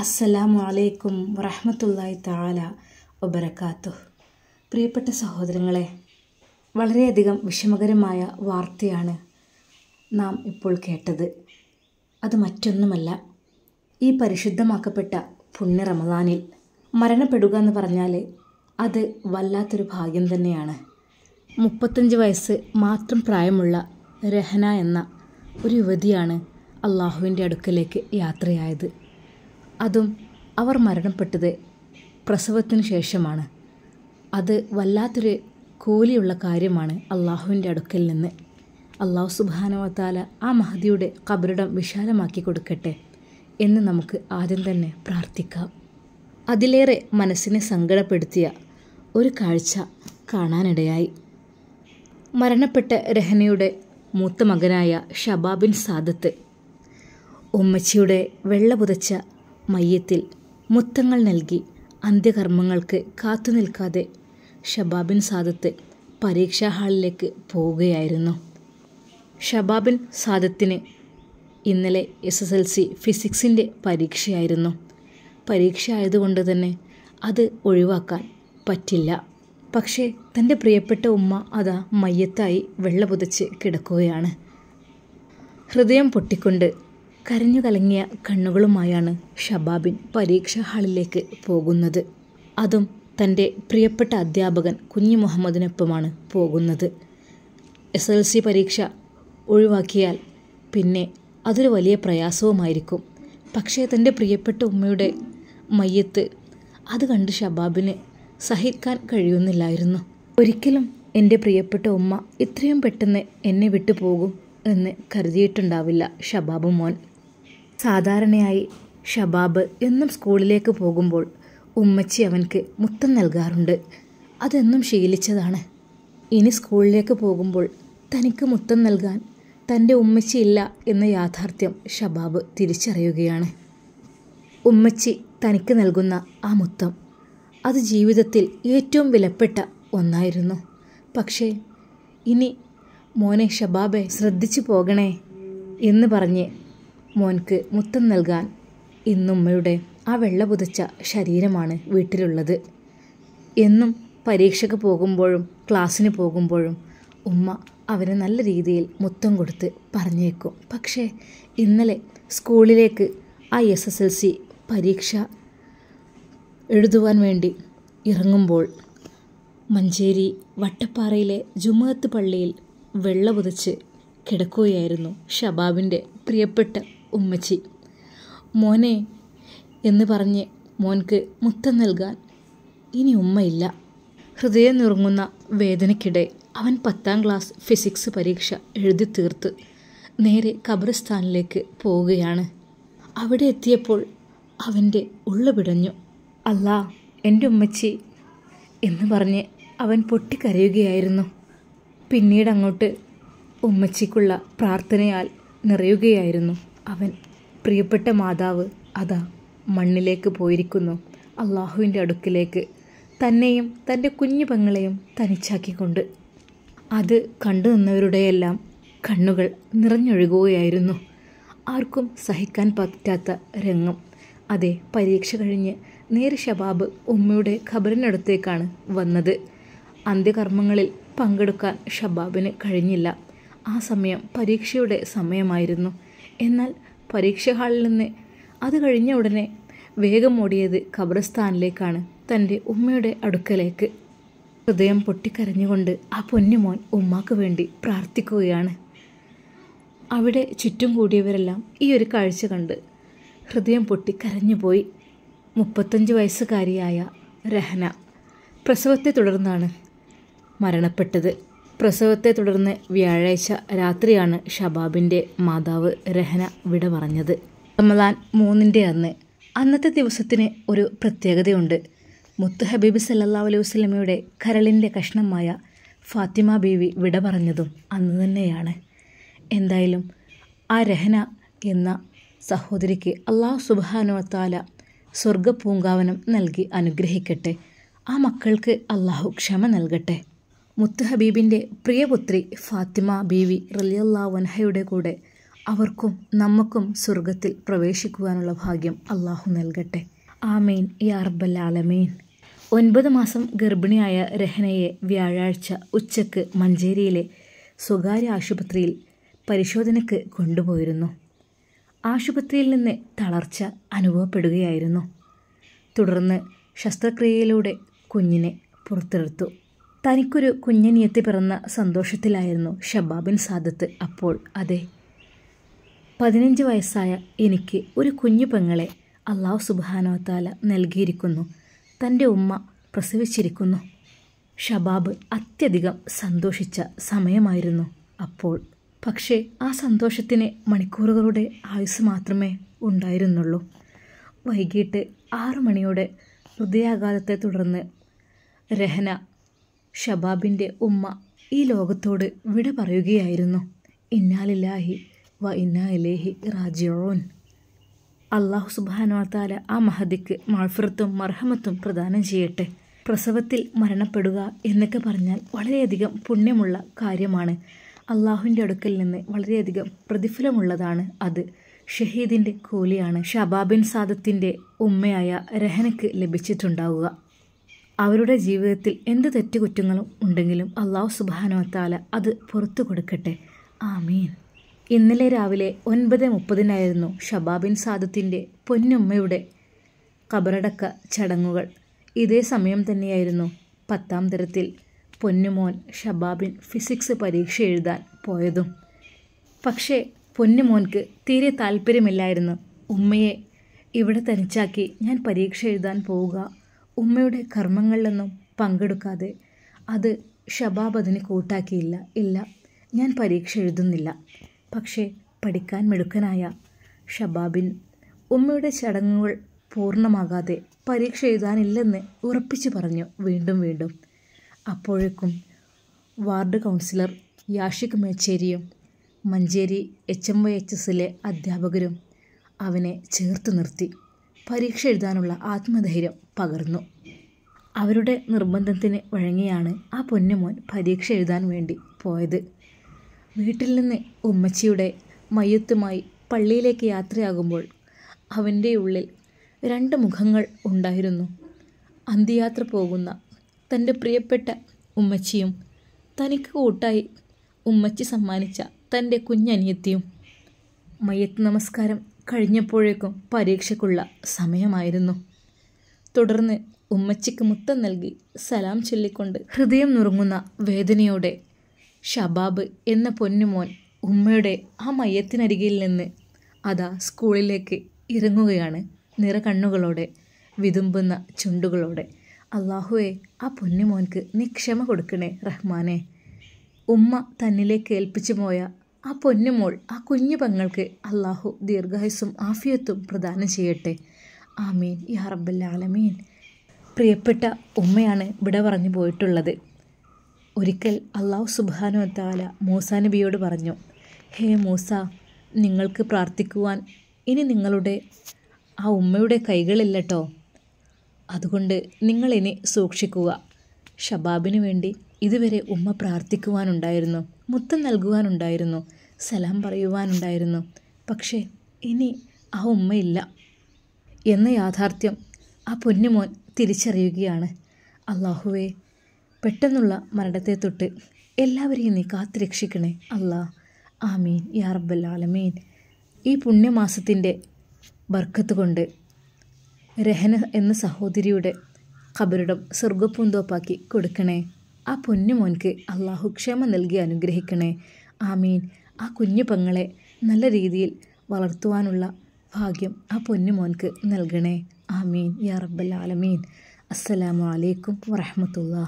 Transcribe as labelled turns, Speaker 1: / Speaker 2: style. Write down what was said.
Speaker 1: അസ്സലാമു അലൈക്കും വറഹമത്തല്ലായി താല ഒബരക്കാത്തു പ്രിയപ്പെട്ട സഹോദരങ്ങളെ വളരെയധികം വിഷമകരമായ വാർത്തയാണ് നാം ഇപ്പോൾ കേട്ടത് അത് മറ്റൊന്നുമല്ല ഈ പരിശുദ്ധമാക്കപ്പെട്ട പുണ്യ റമദാനിൽ മരണപ്പെടുക എന്ന് പറഞ്ഞാൽ അത് വല്ലാത്തൊരു ഭാഗ്യം തന്നെയാണ് മുപ്പത്തഞ്ച് വയസ്സ് മാത്രം പ്രായമുള്ള രഹന എന്ന ഒരു യുവതിയാണ് അള്ളാഹുവിൻ്റെ അടുക്കലേക്ക് യാത്രയായത് അതും അവർ മരണപ്പെട്ടത് പ്രസവത്തിന് ശേഷമാണ് അത് വല്ലാത്തൊരു കൂലിയുള്ള കാര്യമാണ് അള്ളാഹുവിൻ്റെ അടുക്കൽ നിന്ന് അള്ളാഹു സുബാനവത്താല ആ മഹദിയുടെ കബറിടം വിശാലമാക്കി കൊടുക്കട്ടെ എന്ന് നമുക്ക് ആദ്യം തന്നെ പ്രാർത്ഥിക്കാം അതിലേറെ മനസ്സിനെ സങ്കടപ്പെടുത്തിയ ഒരു കാഴ്ച കാണാനിടയായി മരണപ്പെട്ട രഹനയുടെ മൂത്ത മകനായ ഷബാബിൻ സാദത്ത് ഉമ്മച്ചിയുടെ വെള്ള പുതച്ച മയ്യത്തിൽ മുത്തങ്ങൾ നൽകി അന്ത്യകർമ്മങ്ങൾക്ക് കാത്തുനിൽക്കാതെ ഷബാബിൻ സാദത്ത് പരീക്ഷാ ഹാളിലേക്ക് പോവുകയായിരുന്നു ഷബാബിൻ സാദത്തിന് ഇന്നലെ എസ് എസ് എൽ സി ഫിസിക്സിൻ്റെ പരീക്ഷയായിരുന്നു പരീക്ഷ ആയതുകൊണ്ട് തന്നെ അത് ഒഴിവാക്കാൻ പറ്റില്ല പക്ഷേ തൻ്റെ പ്രിയപ്പെട്ട ഉമ്മ അതാ മയ്യത്തായി വെള്ളപുതച്ച് കിടക്കുകയാണ് ഹൃദയം പൊട്ടിക്കൊണ്ട് കരഞ്ഞു കലങ്ങിയ കണ്ണുകളുമായാണ് ഷബാബിൻ പരീക്ഷാ ഹാളിലേക്ക് പോകുന്നത് അതും തൻ്റെ പ്രിയപ്പെട്ട അധ്യാപകൻ കുഞ്ഞു മുഹമ്മദിനൊപ്പമാണ് പോകുന്നത് എസ് എൽ സി പരീക്ഷ ഒഴിവാക്കിയാൽ പിന്നെ അതൊരു വലിയ പ്രയാസവുമായിരിക്കും പക്ഷേ തൻ്റെ പ്രിയപ്പെട്ട ഉമ്മയുടെ മയ്യത്ത് അത് കണ്ട് ഷബാബിന് സഹിക്കാൻ കഴിയുന്നില്ലായിരുന്നു ഒരിക്കലും എൻ്റെ പ്രിയപ്പെട്ട ഉമ്മ ഇത്രയും പെട്ടെന്ന് എന്നെ വിട്ടുപോകും എന്ന് കരുതിയിട്ടുണ്ടാവില്ല ഷബാബ് മോൻ സാധാരണയായി ഷബാബ് എന്നും സ്കൂളിലേക്ക് പോകുമ്പോൾ ഉമ്മച്ചി അവൻക്ക് മുത്തം നൽകാറുണ്ട് അതെന്നും ശീലിച്ചതാണ് ഇനി സ്കൂളിലേക്ക് പോകുമ്പോൾ തനിക്ക് മുത്തം നൽകാൻ തൻ്റെ ഇല്ല എന്ന യാഥാർത്ഥ്യം ഷബാബ് തിരിച്ചറിയുകയാണ് ഉമ്മച്ചി തനിക്ക് നൽകുന്ന ആ മുത്തം അത് ജീവിതത്തിൽ ഏറ്റവും വിലപ്പെട്ട ഒന്നായിരുന്നു പക്ഷേ ഇനി മോനെ ഷബാബെ ശ്രദ്ധിച്ചു പോകണേ എന്ന് പറഞ്ഞ് മോൻക്ക് മുത്തം നൽകാൻ ഇന്നുമ്മയുടെ ആ വെള്ള പുതച്ച ശരീരമാണ് വീട്ടിലുള്ളത് എന്നും പരീക്ഷയ്ക്ക് പോകുമ്പോഴും ക്ലാസ്സിന് പോകുമ്പോഴും ഉമ്മ അവന് നല്ല രീതിയിൽ മുത്തം കൊടുത്ത് പറഞ്ഞേക്കും പക്ഷേ ഇന്നലെ സ്കൂളിലേക്ക് ആ എസ് എസ് എൽ സി പരീക്ഷ എഴുതുവാൻ വേണ്ടി ഇറങ്ങുമ്പോൾ മഞ്ചേരി വട്ടപ്പാറയിലെ ജുമഅത്ത് പള്ളിയിൽ വെള്ള പുതച്ച് കിടക്കുകയായിരുന്നു ഷബാബിൻ്റെ പ്രിയപ്പെട്ട ഉമ്മച്ചി മോനെ എന്ന് പറഞ്ഞ് മോൻക്ക് മുത്തം നൽകാൻ ഇനി ഉമ്മയില്ല ഹൃദയം നുറുങ്ങുന്ന വേദനയ്ക്കിടെ അവൻ പത്താം ക്ലാസ് ഫിസിക്സ് പരീക്ഷ എഴുതി തീർത്ത് നേരെ ഖബറിസ്ഥാനിലേക്ക് പോവുകയാണ് അവിടെ എത്തിയപ്പോൾ അവൻ്റെ ഉള്ളു പിടഞ്ഞു അല്ലാ എൻ്റെ ഉമ്മച്ചി എന്ന് പറഞ്ഞ് അവൻ പൊട്ടിക്കരയുകയായിരുന്നു പിന്നീട് അങ്ങോട്ട് ഉമ്മച്ചിക്കുള്ള പ്രാർത്ഥനയാൽ നിറയുകയായിരുന്നു അവൻ പ്രിയപ്പെട്ട മാതാവ് അതാ മണ്ണിലേക്ക് പോയിരിക്കുന്നു അള്ളാഹുവിൻ്റെ അടുക്കിലേക്ക് തന്നെയും തൻ്റെ കുഞ്ഞു പെങ്ങളെയും തനിച്ചാക്കിക്കൊണ്ട് അത് കണ്ടു നിന്നവരുടെയെല്ലാം കണ്ണുകൾ നിറഞ്ഞൊഴുകുകയായിരുന്നു ആർക്കും സഹിക്കാൻ പറ്റാത്ത രംഗം അതെ പരീക്ഷ കഴിഞ്ഞ് നേര് ഷബാബ് ഉമ്മയുടെ ഖബറിനടുത്തേക്കാണ് വന്നത് അന്ത്യകർമ്മങ്ങളിൽ പങ്കെടുക്കാൻ ഷബാബിന് കഴിഞ്ഞില്ല ആ സമയം പരീക്ഷയുടെ സമയമായിരുന്നു എന്നാൽ പരീക്ഷ ഹാളിൽ നിന്ന് അത് കഴിഞ്ഞ ഉടനെ വേഗം ഓടിയത് ഖബറസ്ഥാനിലേക്കാണ് തൻ്റെ ഉമ്മയുടെ അടുക്കലേക്ക് ഹൃദയം പൊട്ടിക്കരഞ്ഞുകൊണ്ട് ആ പൊന്നുമോൻ ഉമ്മാക്ക് വേണ്ടി പ്രാർത്ഥിക്കുകയാണ് അവിടെ ചുറ്റും കൂടിയവരെല്ലാം ഈ ഒരു കാഴ്ച കണ്ട് ഹൃദയം പൊട്ടിക്കരഞ്ഞുപോയി മുപ്പത്തഞ്ച് വയസ്സുകാരിയായ രഹന പ്രസവത്തെ തുടർന്നാണ് മരണപ്പെട്ടത് പ്രസവത്തെ തുടർന്ന് വ്യാഴാഴ്ച രാത്രിയാണ് ഷബാബിൻ്റെ മാതാവ് രഹന വിട പറഞ്ഞത് റമദാൻ മൂന്നിൻ്റെ അന്ന് അന്നത്തെ ദിവസത്തിന് ഒരു പ്രത്യേകതയുണ്ട് മുത്ത് ഹബീബ് സല്ലാ അലൈഹി വസ്ലമയുടെ കരളിൻ്റെ കഷ്ണമായ ഫാത്തിമ ബീവി വിട പറഞ്ഞതും അന്ന് തന്നെയാണ് എന്തായാലും ആ രഹന എന്ന സഹോദരിക്ക് അള്ളാഹു സുബാനുവത്താല സ്വർഗ പൂങ്കാവനം നൽകി അനുഗ്രഹിക്കട്ടെ ആ മക്കൾക്ക് അള്ളാഹു ക്ഷമ നൽകട്ടെ മുത്തുഹബീബിൻ്റെ പ്രിയപുത്രി ഫാത്തിമ ബീവി റലിയല്ലാ വൻഹയുടെ കൂടെ അവർക്കും നമുക്കും സ്വർഗത്തിൽ പ്രവേശിക്കുവാനുള്ള ഭാഗ്യം അള്ളാഹു നൽകട്ടെ ആമീൻ യാർബൽ ആലമീൻ ഒൻപത് മാസം ഗർഭിണിയായ രഹനയെ വ്യാഴാഴ്ച ഉച്ചക്ക് മഞ്ചേരിയിലെ സ്വകാര്യ ആശുപത്രിയിൽ പരിശോധനയ്ക്ക് കൊണ്ടുപോയിരുന്നു ആശുപത്രിയിൽ നിന്ന് തളർച്ച അനുഭവപ്പെടുകയായിരുന്നു തുടർന്ന് ശസ്ത്രക്രിയയിലൂടെ കുഞ്ഞിനെ പുറത്തെടുത്തു തനിക്കൊരു കുഞ്ഞനിയത്തി പിറന്ന സന്തോഷത്തിലായിരുന്നു ഷബാബിൻ സാദത്ത് അപ്പോൾ അതെ പതിനഞ്ച് വയസ്സായ എനിക്ക് ഒരു കുഞ്ഞു പെങ്ങളെ അള്ളാഹു സുബാനോത്താല നൽകിയിരിക്കുന്നു തൻ്റെ ഉമ്മ പ്രസവിച്ചിരിക്കുന്നു ഷബാബ് അത്യധികം സന്തോഷിച്ച സമയമായിരുന്നു അപ്പോൾ പക്ഷേ ആ സന്തോഷത്തിന് മണിക്കൂറുകളുടെ ആയുസ് മാത്രമേ ഉണ്ടായിരുന്നുള്ളൂ വൈകിട്ട് ആറു മണിയോടെ ഹൃദയാഘാതത്തെ തുടർന്ന് രഹന ഷബാബിൻ്റെ ഉമ്മ ഈ ലോകത്തോട് വിട പറയുകയായിരുന്നു ഇന്നാലില്ലാഹി വ ഇന്നാ റാജിയോൻ അള്ളാഹു സുബാനുവാത്താല ആ മഹദിക്ക് മൾഫിറത്തും മർഹമത്തും പ്രദാനം ചെയ്യട്ടെ പ്രസവത്തിൽ മരണപ്പെടുക എന്നൊക്കെ പറഞ്ഞാൽ വളരെയധികം പുണ്യമുള്ള കാര്യമാണ് അള്ളാഹുവിൻ്റെ അടുക്കൽ നിന്ന് വളരെയധികം പ്രതിഫലമുള്ളതാണ് അത് ഷഹീദിൻ്റെ കൂലിയാണ് ഷബാബിൻ സാദത്തിൻ്റെ ഉമ്മയായ രഹനക്ക് ലഭിച്ചിട്ടുണ്ടാവുക അവരുടെ ജീവിതത്തിൽ എന്ത് തെറ്റുകുറ്റങ്ങളും ഉണ്ടെങ്കിലും അള്ളാഹു സുബാനോത്താല അത് പുറത്തു കൊടുക്കട്ടെ ആമീൻ ഇന്നലെ രാവിലെ ഒൻപത് മുപ്പതിനായിരുന്നു ഷബാബിൻ സാദത്തിൻ്റെ പൊന്നുമ്മയുടെ കബറടക്ക ചടങ്ങുകൾ ഇതേ സമയം തന്നെയായിരുന്നു പത്താം തരത്തിൽ പൊന്നുമോൻ ഷബാബിൻ ഫിസിക്സ് പരീക്ഷ എഴുതാൻ പോയതും പക്ഷേ പൊന്നുമോൻക്ക് തീരെ താല്പര്യമില്ലായിരുന്നു ഉമ്മയെ ഇവിടെ തനിച്ചാക്കി ഞാൻ പരീക്ഷ എഴുതാൻ പോവുക ഉമ്മയുടെ കർമ്മങ്ങളിലൊന്നും പങ്കെടുക്കാതെ അത് ഷബാബ് അതിന് കൂട്ടാക്കിയില്ല ഇല്ല ഞാൻ പരീക്ഷ എഴുതുന്നില്ല പക്ഷേ പഠിക്കാൻ മിടുക്കനായ ഷബാബിൻ ഉമ്മയുടെ ചടങ്ങുകൾ പൂർണ്ണമാകാതെ പരീക്ഷ എഴുതാനില്ലെന്ന് ഉറപ്പിച്ചു പറഞ്ഞു വീണ്ടും വീണ്ടും അപ്പോഴേക്കും വാർഡ് കൗൺസിലർ യാഷിക് മേച്ചേരിയും Manjeri H M Y H എസിലെ അധ്യാപകരും അവനെ ചേർത്ത് നിർത്തി പരീക്ഷ എഴുതാനുള്ള ആത്മധൈര്യം പകർന്നു അവരുടെ നിർബന്ധത്തിന് വഴങ്ങിയാണ് ആ പൊന്നുമോൻ പരീക്ഷ എഴുതാൻ വേണ്ടി പോയത് വീട്ടിൽ നിന്ന് ഉമ്മച്ചിയുടെ മയ്യത്തുമായി പള്ളിയിലേക്ക് യാത്രയാകുമ്പോൾ അവൻ്റെ ഉള്ളിൽ രണ്ട് മുഖങ്ങൾ ഉണ്ടായിരുന്നു അന്ത്യയാത്ര പോകുന്ന തൻ്റെ പ്രിയപ്പെട്ട ഉമ്മച്ചിയും തനിക്ക് കൂട്ടായി ഉമ്മച്ചി സമ്മാനിച്ച തൻ്റെ കുഞ്ഞനിയത്തിയും മയ്യത്ത് നമസ്കാരം കഴിഞ്ഞപ്പോഴേക്കും പരീക്ഷയ്ക്കുള്ള സമയമായിരുന്നു തുടർന്ന് ഉമ്മച്ചിക്ക് മുത്തം നൽകി സലാം ചൊല്ലിക്കൊണ്ട് ഹൃദയം നുറുങ്ങുന്ന വേദനയോടെ ഷബാബ് എന്ന പൊന്നുമോൻ ഉമ്മയുടെ ആ മയത്തിനരികിൽ നിന്ന് അതാ സ്കൂളിലേക്ക് ഇറങ്ങുകയാണ് നിറ കണ്ണുകളോടെ വിതുമ്പുന്ന ചുണ്ടുകളോടെ അള്ളാഹുവെ ആ പൊന്നുമോൻക്ക് നീ ക്ഷമ കൊടുക്കണേ റഹ്മാനെ ഉമ്മ തന്നിലേക്ക് ഏൽപ്പിച്ചു പോയ ആ പൊന്നുമോൾ ആ കുഞ്ഞു പെങ്ങൾക്ക് അള്ളാഹു ദീർഘായുസ്സും ആഫിയത്തും പ്രദാനം ചെയ്യട്ടെ ആമീൻ യാ ആലമീൻ പ്രിയപ്പെട്ട ഉമ്മയാണ് ഇവിടെ പറഞ്ഞു പോയിട്ടുള്ളത് ഒരിക്കൽ അള്ളാഹു സുബാനു താല മൂസ നബിയോട് പറഞ്ഞു ഹേ മൂസ നിങ്ങൾക്ക് പ്രാർത്ഥിക്കുവാൻ ഇനി നിങ്ങളുടെ ആ ഉമ്മയുടെ കൈകളില്ലട്ടോ അതുകൊണ്ട് നിങ്ങളിനി സൂക്ഷിക്കുക ഷബാബിന് വേണ്ടി ഇതുവരെ ഉമ്മ പ്രാർത്ഥിക്കുവാനുണ്ടായിരുന്നു മുത്തം നൽകുവാനുണ്ടായിരുന്നു സലാം പറയുവാനുണ്ടായിരുന്നു പക്ഷേ ഇനി ആ ഉമ്മയില്ല എന്ന യാഥാർത്ഥ്യം ആ പൊന്നുമോൻ തിരിച്ചറിയുകയാണ് അള്ളാഹുവേ പെട്ടെന്നുള്ള മരണത്തെ തൊട്ട് എല്ലാവരെയും നീ കാത്തുരക്ഷിക്കണേ അല്ലാ ആമീൻ യാ റബ്ബൽ ആലമീൻ ഈ പുണ്യമാസത്തിൻ്റെ ബർക്കത്ത് കൊണ്ട് രഹന എന്ന സഹോദരിയുടെ ഖബറിടം സ്വർഗപ്പൂന്തോപ്പാക്കി കൊടുക്കണേ ആ പൊന്നുമോൻക്ക് അള്ളാഹു ക്ഷമ നൽകി അനുഗ്രഹിക്കണേ ആമീൻ ആ കുഞ്ഞു പെങ്ങളെ നല്ല രീതിയിൽ വളർത്തുവാനുള്ള ഭാഗ്യം ആ പൊന്നു മോൻക്ക് നൽകണേ ആമീൻ യാ റബ്ബൽ ആലമീൻ അസ്സലാമു അലൈക്കും വറഹമത്തുള്ള